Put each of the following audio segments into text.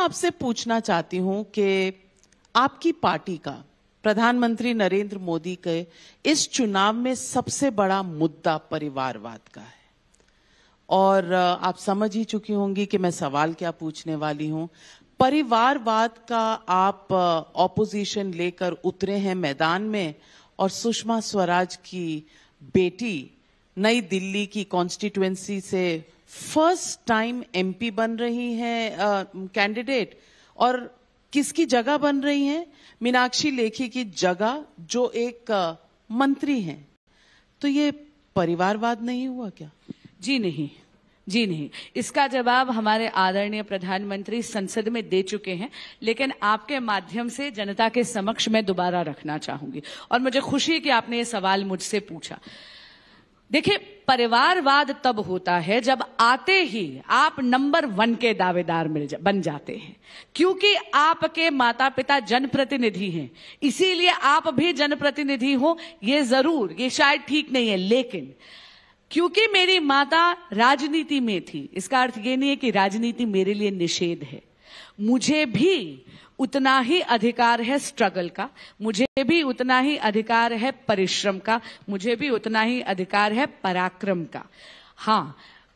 आपसे पूछना चाहती हूं कि आपकी पार्टी का प्रधानमंत्री नरेंद्र मोदी के इस चुनाव में सबसे बड़ा मुद्दा परिवारवाद का है और आप समझ ही चुकी होंगी कि मैं सवाल क्या पूछने वाली हूं परिवारवाद का आप ऑपोजिशन लेकर उतरे हैं मैदान में और सुषमा स्वराज की बेटी नई दिल्ली की कॉन्स्टिट्युएंसी से फर्स्ट टाइम एमपी बन रही हैं कैंडिडेट और किसकी जगह बन रही हैं मीनाक्षी लेखी की जगह जो एक आ, मंत्री हैं तो ये परिवारवाद नहीं हुआ क्या जी नहीं जी नहीं इसका जवाब हमारे आदरणीय प्रधानमंत्री संसद में दे चुके हैं लेकिन आपके माध्यम से जनता के समक्ष मैं दोबारा रखना चाहूंगी और मुझे खुशी है कि आपने ये सवाल मुझसे पूछा देखिए परिवारवाद तब होता है जब आते ही आप नंबर वन के दावेदार मिल जा, बन जाते हैं क्योंकि आपके माता पिता जनप्रतिनिधि हैं इसीलिए आप भी जनप्रतिनिधि हो ये जरूर ये शायद ठीक नहीं है लेकिन क्योंकि मेरी माता राजनीति में थी इसका अर्थ ये नहीं है कि राजनीति मेरे लिए निषेध है मुझे भी उतना ही अधिकार है स्ट्रगल का मुझे भी उतना ही अधिकार है परिश्रम का मुझे भी उतना ही अधिकार है पराक्रम का हाँ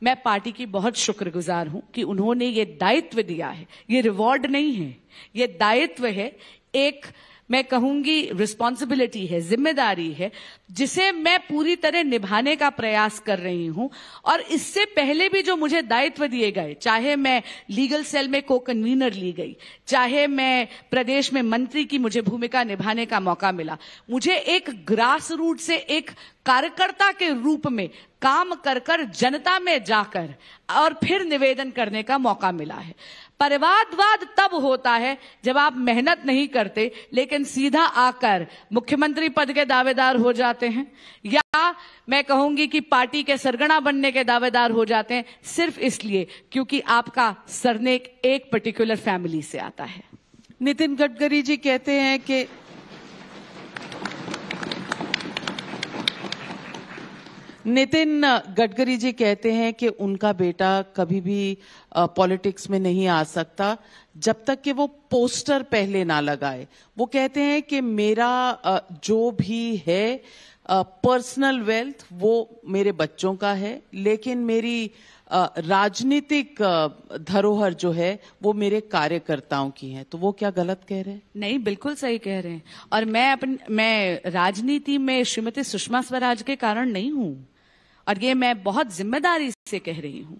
मैं पार्टी की बहुत शुक्रगुजार हूं कि उन्होंने ये दायित्व दिया है ये रिवॉर्ड नहीं है ये दायित्व है एक मैं कहूंगी रिस्पॉन्सिबिलिटी है जिम्मेदारी है जिसे मैं पूरी तरह निभाने का प्रयास कर रही हूं और इससे पहले भी जो मुझे दायित्व दिए गए चाहे मैं लीगल सेल में को कन्वीनर ली गई चाहे मैं प्रदेश में मंत्री की मुझे भूमिका निभाने का मौका मिला मुझे एक ग्रास रूट से एक कार्यकर्ता के रूप में काम कर कर जनता में जाकर और फिर निवेदन करने का मौका मिला है परिवादवाद तब होता है जब आप मेहनत नहीं करते लेकिन सीधा आकर मुख्यमंत्री पद के दावेदार हो जाते हैं या मैं कहूंगी कि पार्टी के सरगना बनने के दावेदार हो जाते हैं सिर्फ इसलिए क्योंकि आपका सरनेक एक पर्टिकुलर फैमिली से आता है नितिन गडकरी जी कहते हैं कि नितिन गडकरी जी कहते हैं कि उनका बेटा कभी भी पॉलिटिक्स में नहीं आ सकता जब तक कि वो पोस्टर पहले ना लगाए वो कहते हैं कि मेरा जो भी है पर्सनल वेल्थ वो मेरे बच्चों का है लेकिन मेरी राजनीतिक धरोहर जो है वो मेरे कार्यकर्ताओं की है तो वो क्या गलत कह रहे हैं नहीं बिल्कुल सही कह रहे हैं और मैं अपन मैं राजनीति में श्रीमती सुषमा स्वराज के कारण नहीं हूं और ये मैं बहुत जिम्मेदारी से कह रही हूं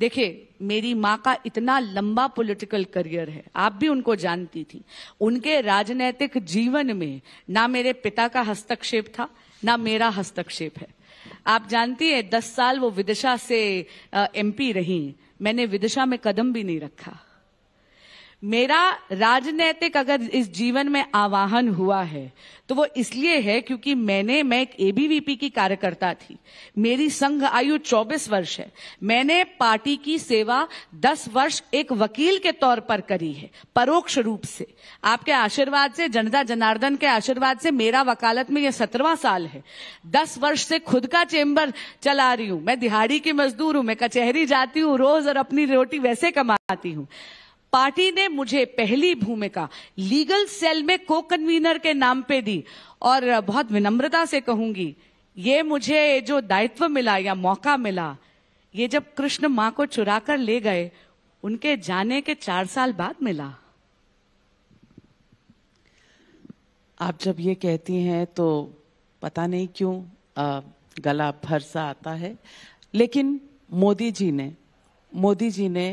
देखिए मेरी माँ का इतना लंबा पॉलिटिकल करियर है आप भी उनको जानती थी उनके राजनैतिक जीवन में ना मेरे पिता का हस्तक्षेप था ना मेरा हस्तक्षेप है आप जानती है दस साल वो विदिशा से एमपी रही मैंने विदिशा में कदम भी नहीं रखा मेरा राजनैतिक अगर इस जीवन में आवाहन हुआ है तो वो इसलिए है क्योंकि मैंने मैं एक एबीवीपी की कार्यकर्ता थी मेरी संघ आयु 24 वर्ष है मैंने पार्टी की सेवा 10 वर्ष एक वकील के तौर पर करी है परोक्ष रूप से आपके आशीर्वाद से जनता जनार्दन के आशीर्वाद से मेरा वकालत में यह सत्रवा साल है दस वर्ष से खुद का चेम्बर चला रही हूं मैं दिहाड़ी की मजदूर हूं मैं कचहरी जाती हूँ रोज और अपनी रोटी वैसे कमाती हूँ पार्टी ने मुझे पहली भूमिका लीगल सेल में को कन्वीनर के नाम पे दी और बहुत विनम्रता से कहूंगी ये मुझे जो दायित्व मिला या मौका मिला ये जब कृष्ण माँ को चुरा कर ले गए उनके जाने के चार साल बाद मिला आप जब ये कहती हैं तो पता नहीं क्यों गला भर सा आता है लेकिन मोदी जी ने मोदी जी ने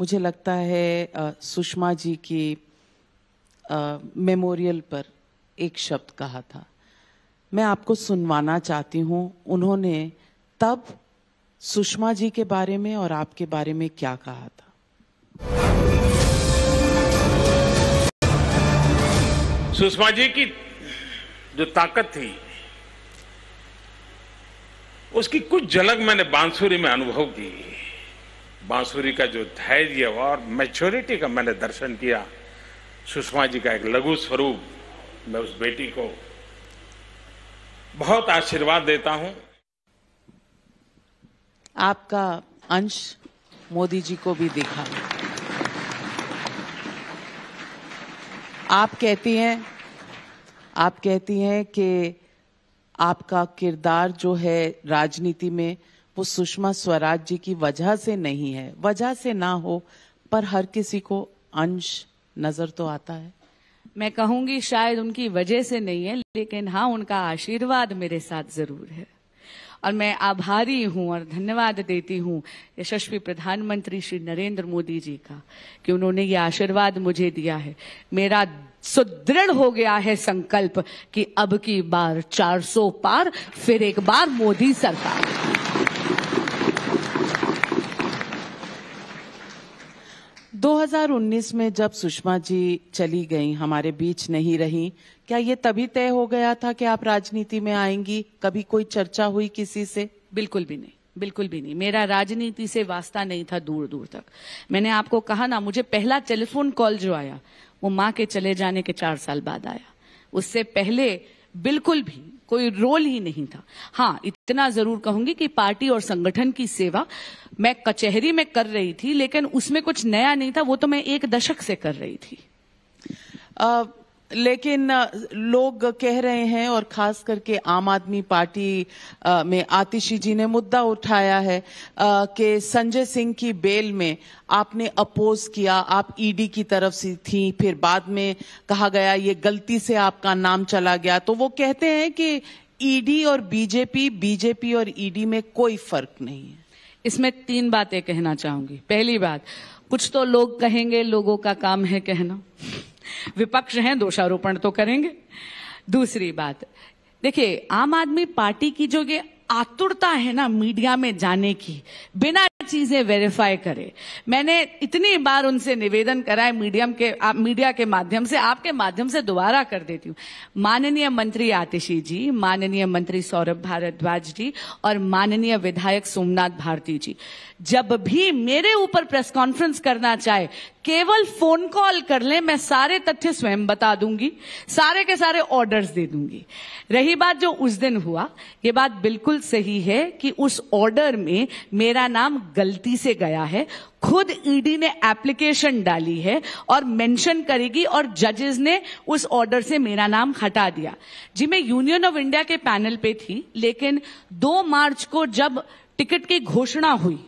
मुझे लगता है सुषमा जी की मेमोरियल पर एक शब्द कहा था मैं आपको सुनवाना चाहती हूँ उन्होंने तब सुषमा जी के बारे में और आपके बारे में क्या कहा था सुषमा जी की जो ताकत थी उसकी कुछ झलक मैंने बांसुरी में अनुभव की बांसुरी का जो धैर्य और मैच्योरिटी का मैंने दर्शन किया सुषमा जी का एक लघु स्वरूप मैं उस बेटी को बहुत आशीर्वाद देता हूं आपका अंश मोदी जी को भी दिखा आप कहती हैं आप कहती हैं कि आपका किरदार जो है राजनीति में वो सुषमा स्वराज जी की वजह से नहीं है वजह से ना हो पर हर किसी को अंश नजर तो आता है मैं कहूंगी शायद उनकी वजह से नहीं है लेकिन हाँ उनका आशीर्वाद मेरे साथ जरूर है और मैं आभारी हूं और धन्यवाद देती हूं यशस्वी प्रधानमंत्री श्री नरेंद्र मोदी जी का कि उन्होंने ये आशीर्वाद मुझे दिया है मेरा सुदृढ़ हो गया है संकल्प कि अब की बार 400 पार फिर एक बार मोदी सरकार 2019 में जब सुषमा जी चली गई हमारे बीच नहीं रही क्या ये तभी तय हो गया था कि आप राजनीति में आएंगी कभी कोई चर्चा हुई किसी से बिल्कुल भी नहीं बिल्कुल भी नहीं मेरा राजनीति से वास्ता नहीं था दूर दूर तक मैंने आपको कहा ना मुझे पहला टेलीफोन कॉल जो आया वो माँ के चले जाने के चार साल बाद आया उससे पहले बिल्कुल भी कोई रोल ही नहीं था हाँ इतना जरूर कहूंगी कि पार्टी और संगठन की सेवा मैं कचहरी में कर रही थी लेकिन उसमें कुछ नया नहीं था वो तो मैं एक दशक से कर रही थी आ, लेकिन लोग कह रहे हैं और खास करके आम आदमी पार्टी में आतिशी जी ने मुद्दा उठाया है कि संजय सिंह की बेल में आपने अपोज किया आप ईडी की तरफ से थी फिर बाद में कहा गया ये गलती से आपका नाम चला गया तो वो कहते हैं कि ईडी और बीजेपी बीजेपी और ईडी में कोई फर्क नहीं है इसमें तीन बातें कहना चाहूंगी पहली बात कुछ तो लोग कहेंगे लोगों का काम है कहना विपक्ष हैं दोषारोपण तो करेंगे दूसरी बात देखिए आम आदमी पार्टी की जो ये आतुरता है ना मीडिया में जाने की बिना चीजें वेरीफाई करे मैंने इतनी बार उनसे निवेदन करा है मीडियम के आ, मीडिया के माध्यम से आपके माध्यम से दोबारा कर देती हूँ माननीय मंत्री आतिशी जी माननीय मंत्री सौरभ भारद्वाज जी और माननीय विधायक सोमनाथ भारती जी जब भी मेरे ऊपर प्रेस कॉन्फ्रेंस करना चाहे केवल फोन कॉल कर लें मैं सारे तथ्य स्वयं बता दूंगी सारे के सारे ऑर्डर्स दे दूंगी रही बात जो उस दिन हुआ ये बात बिल्कुल सही है कि उस ऑर्डर में मेरा नाम गलती से गया है खुद ईडी e ने एप्लीकेशन डाली है और मेंशन करेगी और जजेस ने उस ऑर्डर से मेरा नाम हटा दिया जी मैं यूनियन ऑफ इंडिया के पैनल पे थी लेकिन 2 मार्च को जब टिकट की घोषणा हुई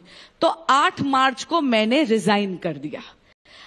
तो 8 मार्च को मैंने रिजाइन कर दिया